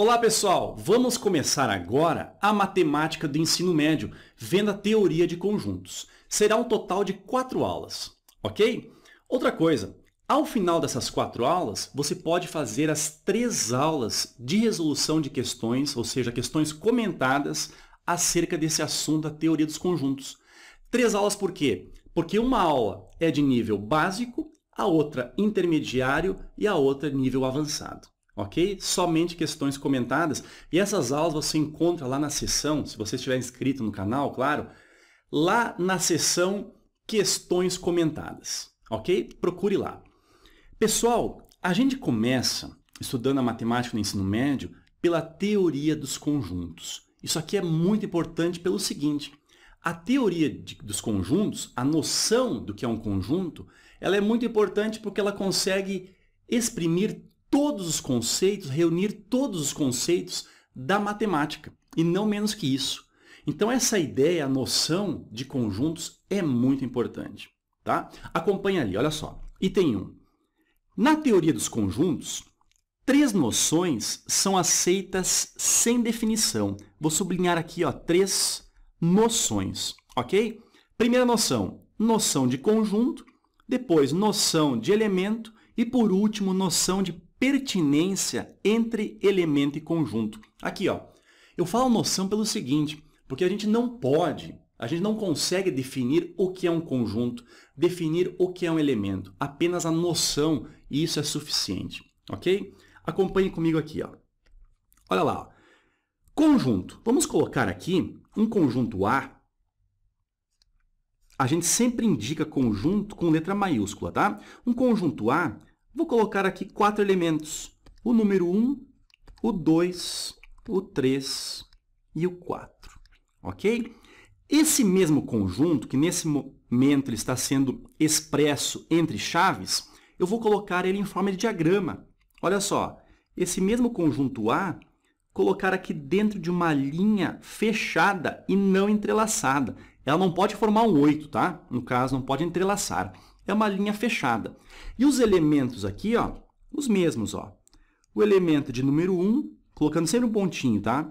Olá pessoal, vamos começar agora a matemática do ensino médio, vendo a teoria de conjuntos. Será um total de quatro aulas, ok? Outra coisa, ao final dessas quatro aulas, você pode fazer as três aulas de resolução de questões, ou seja, questões comentadas acerca desse assunto da teoria dos conjuntos. Três aulas por quê? Porque uma aula é de nível básico, a outra intermediário e a outra nível avançado ok? Somente questões comentadas. E essas aulas você encontra lá na seção, se você estiver inscrito no canal, claro, lá na seção questões comentadas, ok? Procure lá. Pessoal, a gente começa estudando a matemática no ensino médio pela teoria dos conjuntos. Isso aqui é muito importante pelo seguinte, a teoria de, dos conjuntos, a noção do que é um conjunto, ela é muito importante porque ela consegue exprimir todos os conceitos, reunir todos os conceitos da matemática, e não menos que isso. Então essa ideia, a noção de conjuntos é muito importante. Tá? Acompanha ali, olha só. Item 1. Na teoria dos conjuntos, três noções são aceitas sem definição. Vou sublinhar aqui ó, três noções, ok? Primeira noção, noção de conjunto, depois noção de elemento e, por último, noção de pertinência entre elemento e conjunto. Aqui, ó, eu falo noção pelo seguinte, porque a gente não pode, a gente não consegue definir o que é um conjunto, definir o que é um elemento, apenas a noção, e isso é suficiente, ok? Acompanhe comigo aqui, ó. Olha lá, ó. conjunto. Vamos colocar aqui um conjunto A. A gente sempre indica conjunto com letra maiúscula, tá? Um conjunto A Vou colocar aqui quatro elementos. O número 1, o 2, o 3 e o 4. Ok? Esse mesmo conjunto, que nesse momento ele está sendo expresso entre chaves, eu vou colocar ele em forma de diagrama. Olha só, esse mesmo conjunto A, colocar aqui dentro de uma linha fechada e não entrelaçada. Ela não pode formar um 8, tá? No caso, não pode entrelaçar é uma linha fechada. E os elementos aqui, ó, os mesmos. Ó. O elemento de número 1, colocando sempre um pontinho, tá?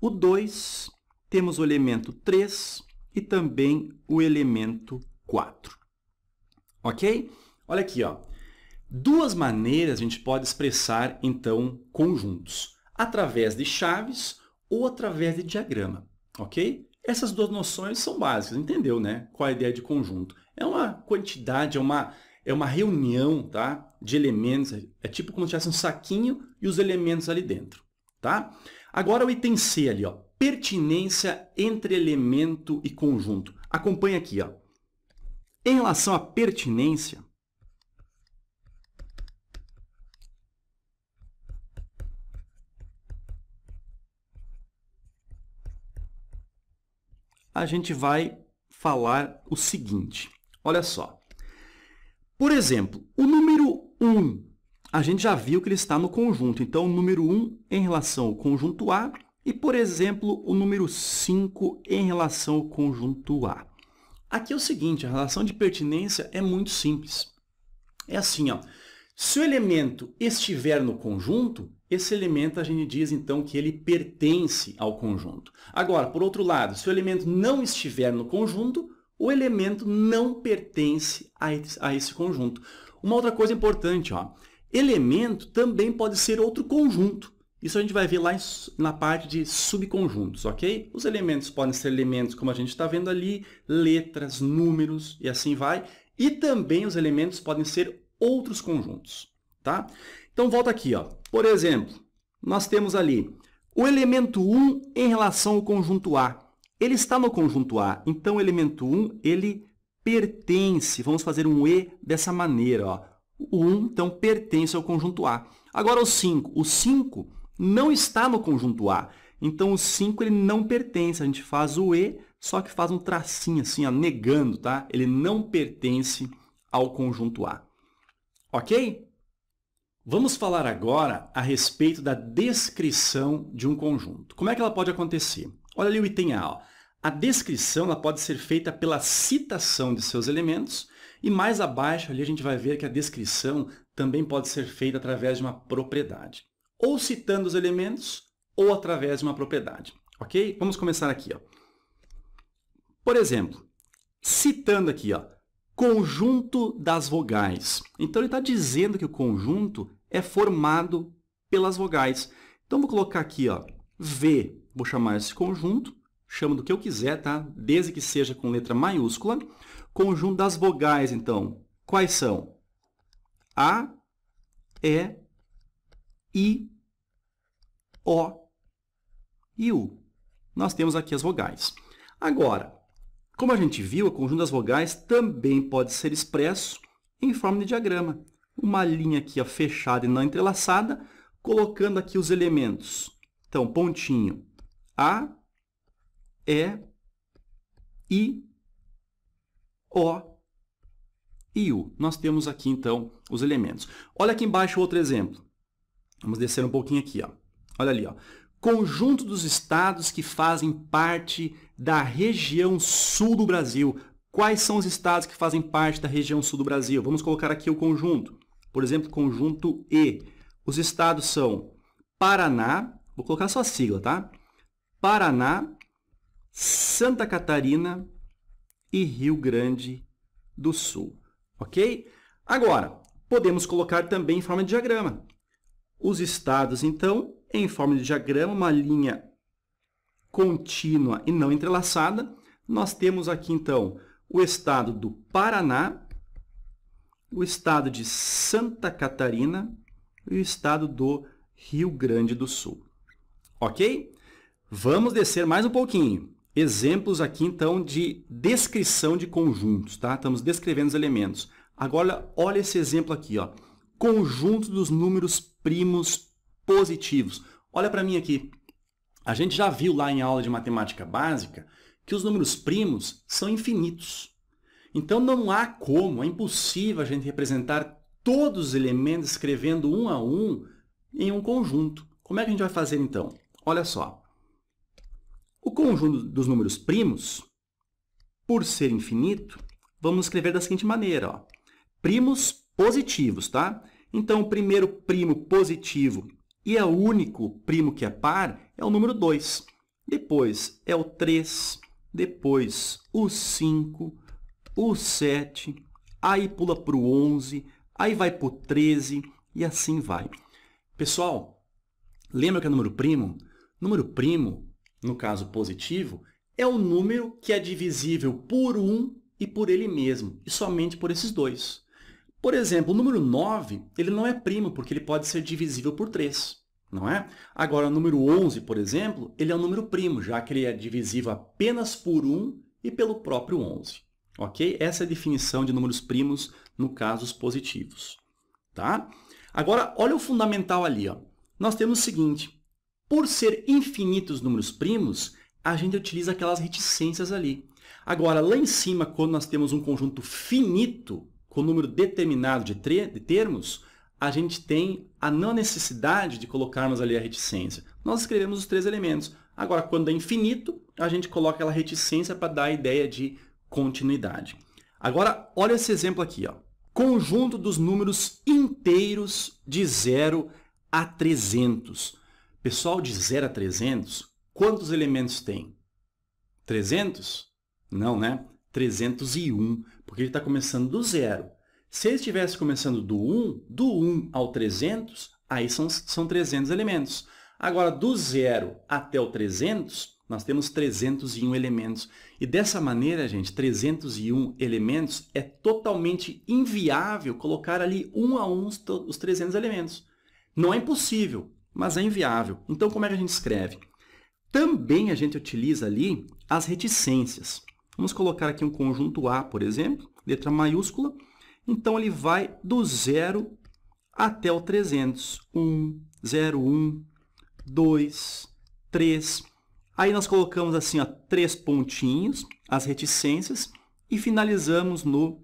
O 2, temos o elemento 3 e também o elemento 4. Ok? Olha aqui, ó. Duas maneiras a gente pode expressar, então, conjuntos. Através de chaves ou através de diagrama, ok? Essas duas noções são básicas, entendeu, né? Qual a ideia de conjunto. É uma quantidade, é uma, é uma reunião tá? de elementos. É tipo como se tivesse um saquinho e os elementos ali dentro. Tá? Agora o item C ali, ó, pertinência entre elemento e conjunto. Acompanha aqui. Ó. Em relação à pertinência, a gente vai falar o seguinte. Olha só. Por exemplo, o número 1, a gente já viu que ele está no conjunto. Então, o número 1 em relação ao conjunto A e, por exemplo, o número 5 em relação ao conjunto A. Aqui é o seguinte, a relação de pertinência é muito simples. É assim, ó. Se o elemento estiver no conjunto, esse elemento a gente diz então que ele pertence ao conjunto. Agora, por outro lado, se o elemento não estiver no conjunto, o elemento não pertence a esse conjunto. Uma outra coisa importante, ó, elemento também pode ser outro conjunto. Isso a gente vai ver lá na parte de subconjuntos, ok? Os elementos podem ser elementos, como a gente está vendo ali, letras, números e assim vai. E também os elementos podem ser outros conjuntos, tá? Então, volta aqui, ó. Por exemplo, nós temos ali o elemento 1 em relação ao conjunto A. Ele está no conjunto A, então o elemento 1, ele pertence. Vamos fazer um E dessa maneira. Ó. O 1, então, pertence ao conjunto A. Agora o 5. O 5 não está no conjunto A. Então, o 5 ele não pertence. A gente faz o E, só que faz um tracinho assim, ó, negando, tá? Ele não pertence ao conjunto A. Ok? Vamos falar agora a respeito da descrição de um conjunto. Como é que ela pode acontecer? Olha ali o item A. Ó. A descrição pode ser feita pela citação de seus elementos e mais abaixo ali a gente vai ver que a descrição também pode ser feita através de uma propriedade. Ou citando os elementos ou através de uma propriedade. Ok? Vamos começar aqui. Ó. Por exemplo, citando aqui, ó, conjunto das vogais. Então ele está dizendo que o conjunto é formado pelas vogais. Então vou colocar aqui ó, V vou chamar esse conjunto, chamo do que eu quiser, tá? Desde que seja com letra maiúscula. Conjunto das vogais, então, quais são? A, E, I, O e U. Nós temos aqui as vogais. Agora, como a gente viu, o conjunto das vogais também pode ser expresso em forma de diagrama. Uma linha aqui ó, fechada e não entrelaçada, colocando aqui os elementos. Então, pontinho, a, E, I, O e U. Nós temos aqui, então, os elementos. Olha aqui embaixo outro exemplo. Vamos descer um pouquinho aqui. Ó. Olha ali. Ó. Conjunto dos estados que fazem parte da região sul do Brasil. Quais são os estados que fazem parte da região sul do Brasil? Vamos colocar aqui o conjunto. Por exemplo, conjunto E. Os estados são Paraná, vou colocar só a sigla, tá? Paraná, Santa Catarina e Rio Grande do Sul, ok? Agora, podemos colocar também em forma de diagrama. Os estados, então, em forma de diagrama, uma linha contínua e não entrelaçada. Nós temos aqui, então, o estado do Paraná, o estado de Santa Catarina e o estado do Rio Grande do Sul. Ok? Vamos descer mais um pouquinho. Exemplos aqui, então, de descrição de conjuntos, tá? Estamos descrevendo os elementos. Agora, olha esse exemplo aqui, ó. Conjunto dos números primos positivos. Olha para mim aqui. A gente já viu lá em aula de matemática básica que os números primos são infinitos. Então, não há como, é impossível a gente representar todos os elementos escrevendo um a um em um conjunto. Como é que a gente vai fazer, então? Olha só. O conjunto dos números primos, por ser infinito, vamos escrever da seguinte maneira. Ó. Primos positivos, tá? Então, o primeiro primo positivo e é o único primo que é par é o número 2. Depois é o 3, depois o 5, o 7, aí pula para o 11, aí vai para o 13 e assim vai. Pessoal, lembra que é número primo? Número primo no caso positivo, é o número que é divisível por 1 e por ele mesmo, e somente por esses dois. Por exemplo, o número 9 ele não é primo, porque ele pode ser divisível por 3. Não é? Agora, o número 11, por exemplo, ele é um número primo, já que ele é divisível apenas por 1 e pelo próprio 11. Ok? Essa é a definição de números primos no caso positivos. Tá? Agora, olha o fundamental ali. Ó. Nós temos o seguinte, por ser infinitos números primos, a gente utiliza aquelas reticências ali. Agora, lá em cima, quando nós temos um conjunto finito, com número determinado de, de termos, a gente tem a não necessidade de colocarmos ali a reticência. Nós escrevemos os três elementos. Agora, quando é infinito, a gente coloca aquela reticência para dar a ideia de continuidade. Agora, olha esse exemplo aqui. Ó. Conjunto dos números inteiros de 0 a 300. Pessoal de 0 a 300, quantos elementos tem? 300? Não, né? 301, porque ele está começando do zero. Se ele estivesse começando do 1, do 1 ao 300, aí são, são 300 elementos. Agora, do zero até o 300, nós temos 301 elementos. E dessa maneira, gente, 301 elementos é totalmente inviável colocar ali um a um os 300 elementos. Não é impossível, mas é inviável. Então, como é que a gente escreve? Também a gente utiliza ali as reticências. Vamos colocar aqui um conjunto A, por exemplo, letra maiúscula. Então, ele vai do zero até o 300. 1, 0, 1, 2, 3. Aí nós colocamos assim, ó, três pontinhos, as reticências, e finalizamos no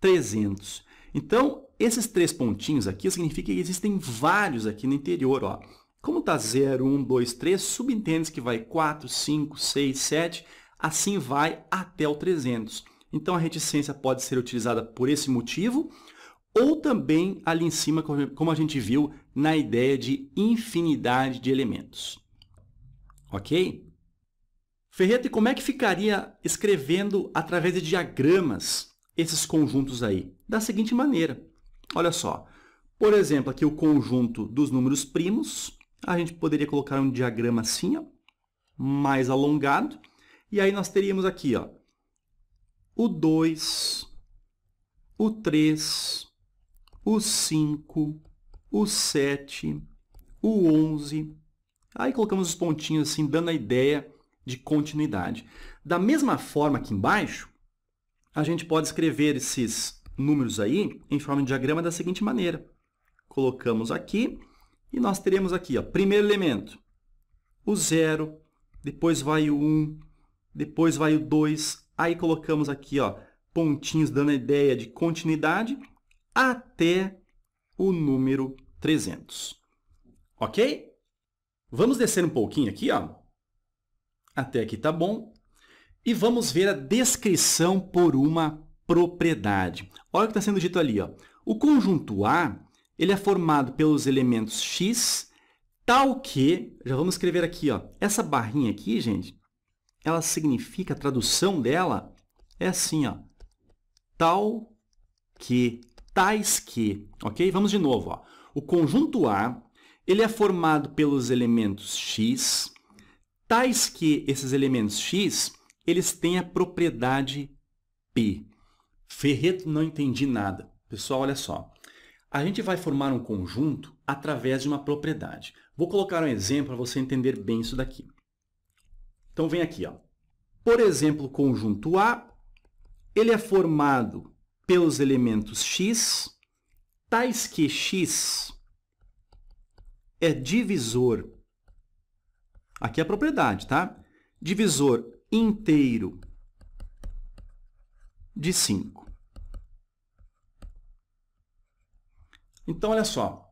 300. Então, esses três pontinhos aqui significa que existem vários aqui no interior. Ó. Como está 0, 1, 2, 3, subentende se que vai 4, 5, 6, 7, assim vai até o 300. Então, a reticência pode ser utilizada por esse motivo, ou também ali em cima, como a gente viu, na ideia de infinidade de elementos. Ok? Ferreta, e como é que ficaria escrevendo através de diagramas esses conjuntos aí? Da seguinte maneira. Olha só. Por exemplo, aqui o conjunto dos números primos. A gente poderia colocar um diagrama assim, ó, mais alongado. E aí nós teríamos aqui ó, o 2, o 3, o 5, o 7, o 11. Aí colocamos os pontinhos assim, dando a ideia de continuidade. Da mesma forma aqui embaixo, a gente pode escrever esses números aí em forma de diagrama da seguinte maneira. Colocamos aqui e nós teremos aqui, ó, primeiro elemento, o zero, depois vai o 1, um, depois vai o 2, aí colocamos aqui, ó, pontinhos dando a ideia de continuidade até o número 300. Ok? Vamos descer um pouquinho aqui, ó. Até aqui tá bom. E vamos ver a descrição por uma propriedade. Olha o que está sendo dito ali. Ó. O conjunto A ele é formado pelos elementos x, tal que, já vamos escrever aqui, ó, essa barrinha aqui, gente, ela significa, a tradução dela é assim, ó, tal que, tais que, ok? Vamos de novo, ó. O conjunto A, ele é formado pelos elementos x, tais que esses elementos x eles têm a propriedade P. Ferreto não entendi nada. Pessoal, olha só. A gente vai formar um conjunto através de uma propriedade. Vou colocar um exemplo para você entender bem isso daqui. Então vem aqui, ó. Por exemplo, o conjunto A, ele é formado pelos elementos x, tais que x é divisor. Aqui é a propriedade, tá? Divisor inteiro de 5. Então, olha só.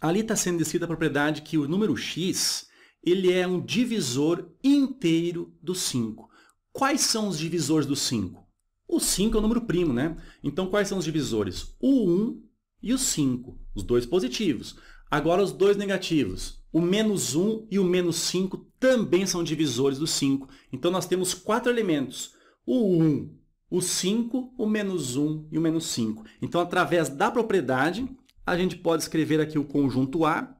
Ali está sendo descrita a propriedade que o número x ele é um divisor inteiro do 5. Quais são os divisores do 5? O 5 é o número primo, né? Então, quais são os divisores? O 1 e o 5, os dois positivos. Agora, os dois negativos o menos 1 e o menos 5 também são divisores do 5. Então, nós temos quatro elementos. O 1, o 5, o menos 1 e o menos 5. Então, através da propriedade, a gente pode escrever aqui o conjunto A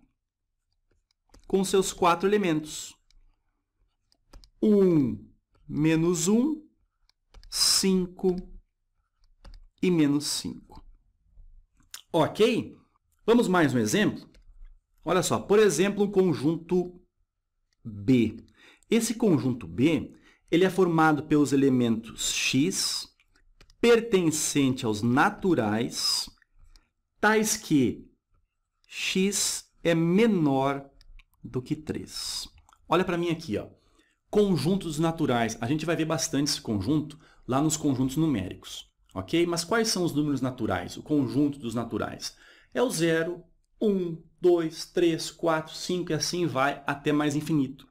com seus quatro elementos. 1, menos 1, 5 e menos 5. Ok? Vamos mais um exemplo? Olha só, por exemplo, o conjunto B. Esse conjunto B ele é formado pelos elementos x, pertencente aos naturais, tais que x é menor do que 3. Olha para mim aqui, ó. conjuntos naturais. A gente vai ver bastante esse conjunto lá nos conjuntos numéricos. ok? Mas quais são os números naturais, o conjunto dos naturais? É o zero. 1, 2, 3, 4, 5 e assim vai até mais infinito.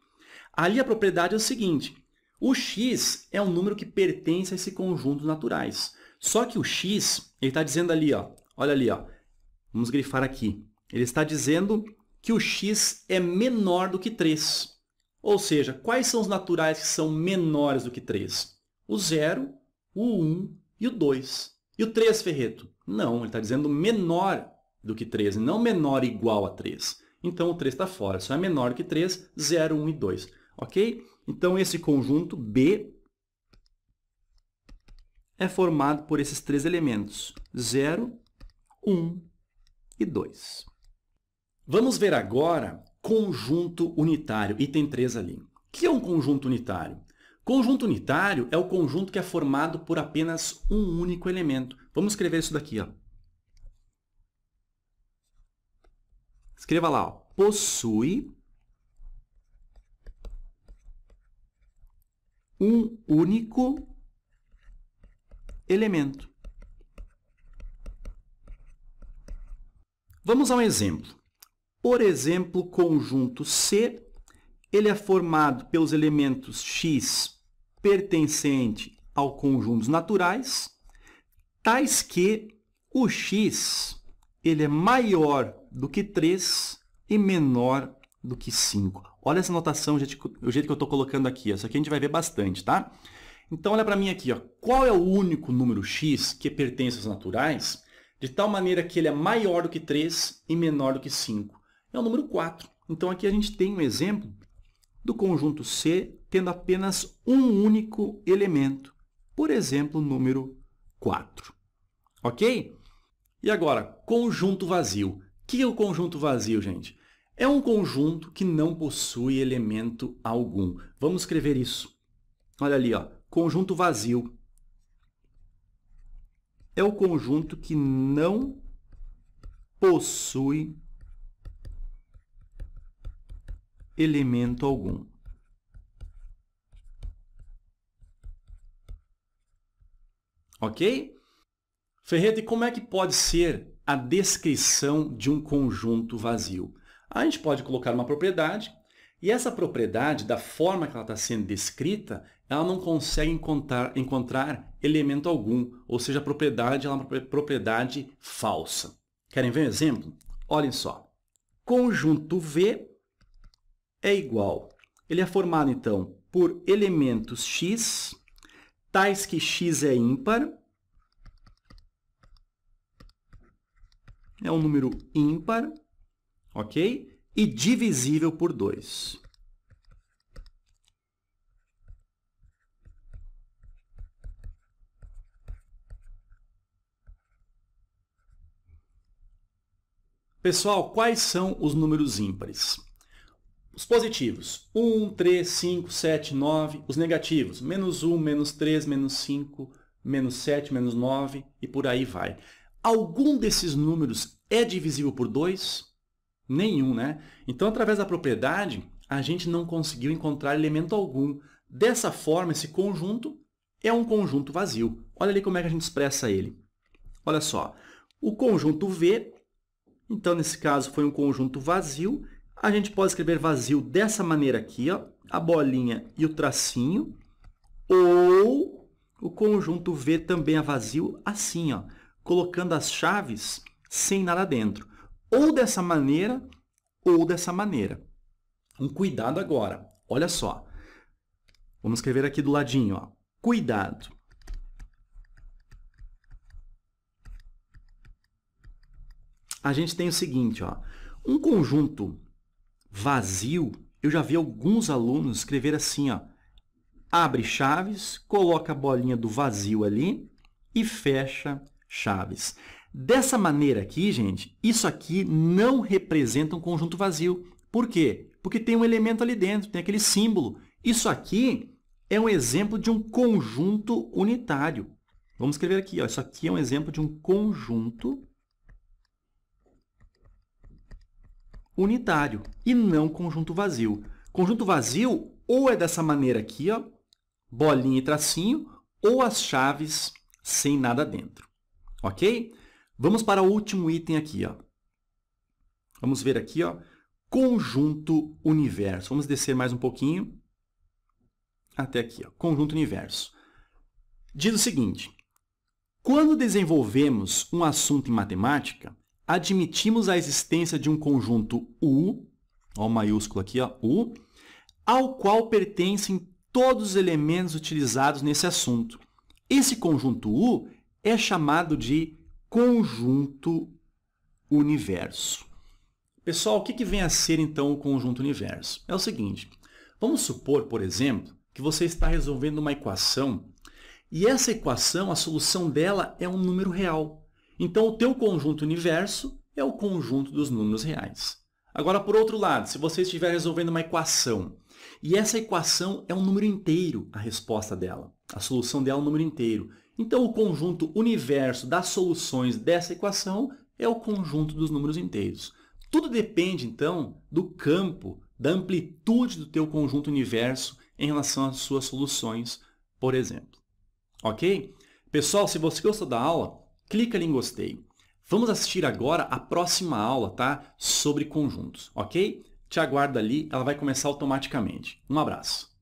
Ali a propriedade é o seguinte, o x é um número que pertence a esse conjunto naturais. Só que o x, ele está dizendo ali, ó, olha ali, ó, vamos grifar aqui, ele está dizendo que o x é menor do que 3. Ou seja, quais são os naturais que são menores do que 3? O 0, o 1 e o 2. E o 3, Ferreto? Não, ele está dizendo menor do que 13, não menor ou igual a 3. Então, o 3 está fora. Só é menor que 3, 0, 1 e 2. Ok? Então, esse conjunto B é formado por esses três elementos, 0, 1 e 2. Vamos ver agora conjunto unitário, item 3 ali. O que é um conjunto unitário? Conjunto unitário é o conjunto que é formado por apenas um único elemento. Vamos escrever isso daqui. Ó. Escreva lá, ó, possui um único elemento. Vamos a um exemplo. Por exemplo, o conjunto C, ele é formado pelos elementos x pertencente ao conjuntos naturais, tais que o x ele é maior do que 3 e menor do que 5. Olha essa notação, o jeito que eu estou colocando aqui. Isso aqui a gente vai ver bastante, tá? Então, olha para mim aqui. Ó. Qual é o único número x que pertence aos naturais de tal maneira que ele é maior do que 3 e menor do que 5? É o número 4. Então, aqui a gente tem um exemplo do conjunto C tendo apenas um único elemento. Por exemplo, o número 4. Ok? E agora, conjunto vazio. O que é o conjunto vazio, gente? É um conjunto que não possui elemento algum. Vamos escrever isso. Olha ali, ó. conjunto vazio. É o conjunto que não possui elemento algum. Ok? Ferreira, e como é que pode ser a descrição de um conjunto vazio? A gente pode colocar uma propriedade e essa propriedade, da forma que ela está sendo descrita, ela não consegue encontrar, encontrar elemento algum, ou seja, a propriedade é uma propriedade falsa. Querem ver um exemplo? Olhem só. Conjunto V é igual. Ele é formado, então, por elementos x, tais que x é ímpar, é um número ímpar, ok? E divisível por 2. Pessoal, quais são os números ímpares? Os positivos, 1, 3, 5, 7, 9. Os negativos, menos 1, menos 3, menos 5, menos 7, menos 9 e por aí vai. Algum desses números é divisível por 2? Nenhum, né? Então, através da propriedade, a gente não conseguiu encontrar elemento algum. Dessa forma, esse conjunto é um conjunto vazio. Olha ali como é que a gente expressa ele. Olha só, o conjunto V, então, nesse caso, foi um conjunto vazio. A gente pode escrever vazio dessa maneira aqui, ó, a bolinha e o tracinho, ou o conjunto V também é vazio assim, ó, colocando as chaves sem nada dentro. Ou dessa maneira, ou dessa maneira. Um cuidado agora. Olha só. Vamos escrever aqui do ladinho. Ó. Cuidado. A gente tem o seguinte, ó. um conjunto vazio, eu já vi alguns alunos escrever assim, ó, abre chaves, coloca a bolinha do vazio ali e fecha chaves. Dessa maneira aqui, gente, isso aqui não representa um conjunto vazio. Por quê? Porque tem um elemento ali dentro, tem aquele símbolo. Isso aqui é um exemplo de um conjunto unitário. Vamos escrever aqui, ó, isso aqui é um exemplo de um conjunto unitário e não conjunto vazio. Conjunto vazio ou é dessa maneira aqui, ó, bolinha e tracinho, ou as chaves sem nada dentro ok? Vamos para o último item aqui, ó. Vamos ver aqui, ó, conjunto universo. Vamos descer mais um pouquinho até aqui, ó, conjunto universo. Diz o seguinte, quando desenvolvemos um assunto em matemática, admitimos a existência de um conjunto U, ó, maiúsculo aqui, ó, U, ao qual pertencem todos os elementos utilizados nesse assunto. Esse conjunto U é chamado de conjunto universo. Pessoal, o que, que vem a ser então o conjunto universo? É o seguinte, vamos supor, por exemplo, que você está resolvendo uma equação e essa equação, a solução dela é um número real. Então, o teu conjunto universo é o conjunto dos números reais. Agora, por outro lado, se você estiver resolvendo uma equação e essa equação é um número inteiro, a resposta dela. A solução dela é um número inteiro. Então, o conjunto universo das soluções dessa equação é o conjunto dos números inteiros. Tudo depende, então, do campo, da amplitude do teu conjunto universo em relação às suas soluções, por exemplo. Ok? Pessoal, se você gostou da aula, clica ali em gostei. Vamos assistir agora a próxima aula, tá? Sobre conjuntos, ok? Te aguardo ali, ela vai começar automaticamente. Um abraço!